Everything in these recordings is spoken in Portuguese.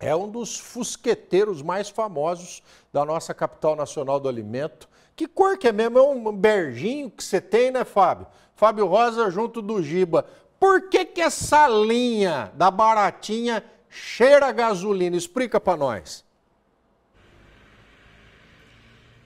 é um dos fusqueteiros mais famosos da nossa capital nacional do alimento. Que cor que é mesmo? É um berginho que você tem, né, Fábio? Fábio Rosa junto do Giba. Por que que essa linha da baratinha cheira a gasolina? Explica para nós.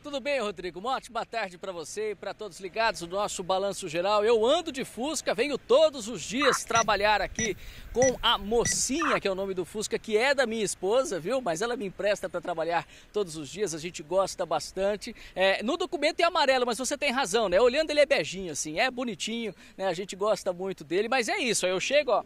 Tudo bem, Rodrigo? Uma ótima tarde para você e para todos ligados no nosso Balanço Geral. Eu ando de Fusca, venho todos os dias trabalhar aqui com a mocinha, que é o nome do Fusca, que é da minha esposa, viu? Mas ela me empresta para trabalhar todos os dias, a gente gosta bastante. É, no documento é amarelo, mas você tem razão, né? Olhando ele é beijinho, assim, é bonitinho, né? A gente gosta muito dele, mas é isso, eu chego, ó,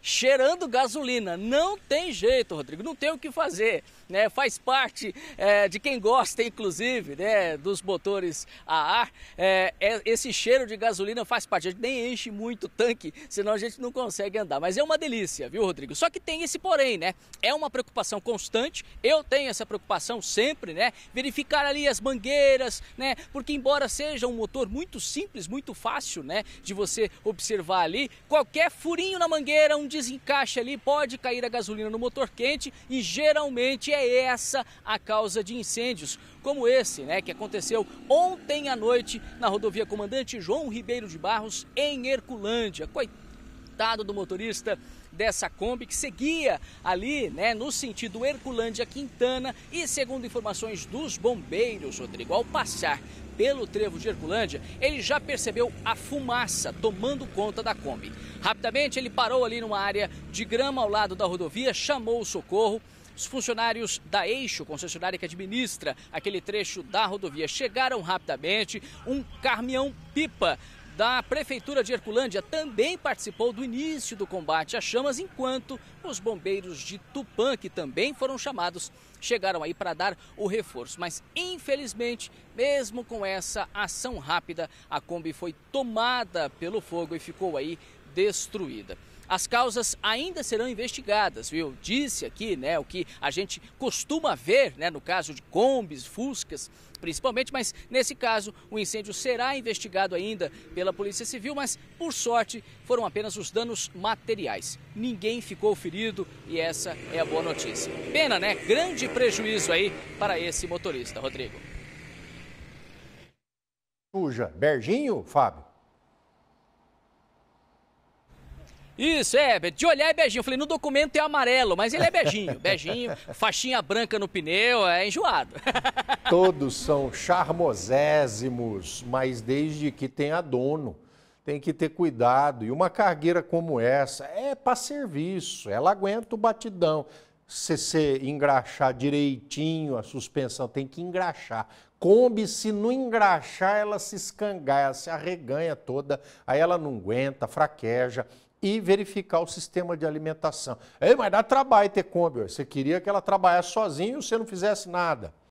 cheirando gasolina. Não tem jeito, Rodrigo, não tem o que fazer, né? Faz parte é, de quem gosta, inclusive, né, dos motores a ar, é, é, esse cheiro de gasolina faz parte. A gente nem enche muito o tanque, senão a gente não consegue andar. Mas é uma delícia, viu, Rodrigo? Só que tem esse porém, né? É uma preocupação constante. Eu tenho essa preocupação sempre, né? Verificar ali as mangueiras, né? Porque embora seja um motor muito simples, muito fácil, né, de você observar ali, qualquer furinho na mangueira, um desencaixe ali pode cair a gasolina no motor quente e geralmente é essa a causa de incêndios como esse, né, que aconteceu ontem à noite na rodovia Comandante João Ribeiro de Barros, em Herculândia. Coitado do motorista dessa Kombi que seguia ali, né, no sentido Herculândia Quintana e segundo informações dos bombeiros, Rodrigo, ao passar pelo trevo de Herculândia, ele já percebeu a fumaça tomando conta da Kombi. Rapidamente ele parou ali numa área de grama ao lado da rodovia, chamou o socorro os funcionários da Eixo, concessionária que administra aquele trecho da rodovia, chegaram rapidamente. Um caminhão pipa da Prefeitura de Herculândia também participou do início do combate às chamas, enquanto os bombeiros de Tupã, que também foram chamados, chegaram aí para dar o reforço. Mas, infelizmente, mesmo com essa ação rápida, a Kombi foi tomada pelo fogo e ficou aí destruída. As causas ainda serão investigadas, viu? Disse aqui, né, o que a gente costuma ver, né, no caso de combis, fuscas principalmente, mas nesse caso o incêndio será investigado ainda pela Polícia Civil, mas por sorte foram apenas os danos materiais. Ninguém ficou ferido e essa é a boa notícia. Pena, né? Grande prejuízo aí para esse motorista, Rodrigo. Suja. Berginho, Fábio? Isso, é, de olhar é beijinho. Eu falei, no documento é amarelo, mas ele é beijinho. Beijinho, faixinha branca no pneu, é enjoado. Todos são charmosésimos, mas desde que tenha dono, tem que ter cuidado. E uma cargueira como essa é para serviço, ela aguenta o batidão. Se você engraxar direitinho a suspensão, tem que engraxar. Kombi, se não engraxar, ela se escangaia, se arreganha toda, aí ela não aguenta, fraqueja e verificar o sistema de alimentação. Ei, mas dá trabalho ter Kombi. Você queria que ela trabalhasse sozinha e você não fizesse nada.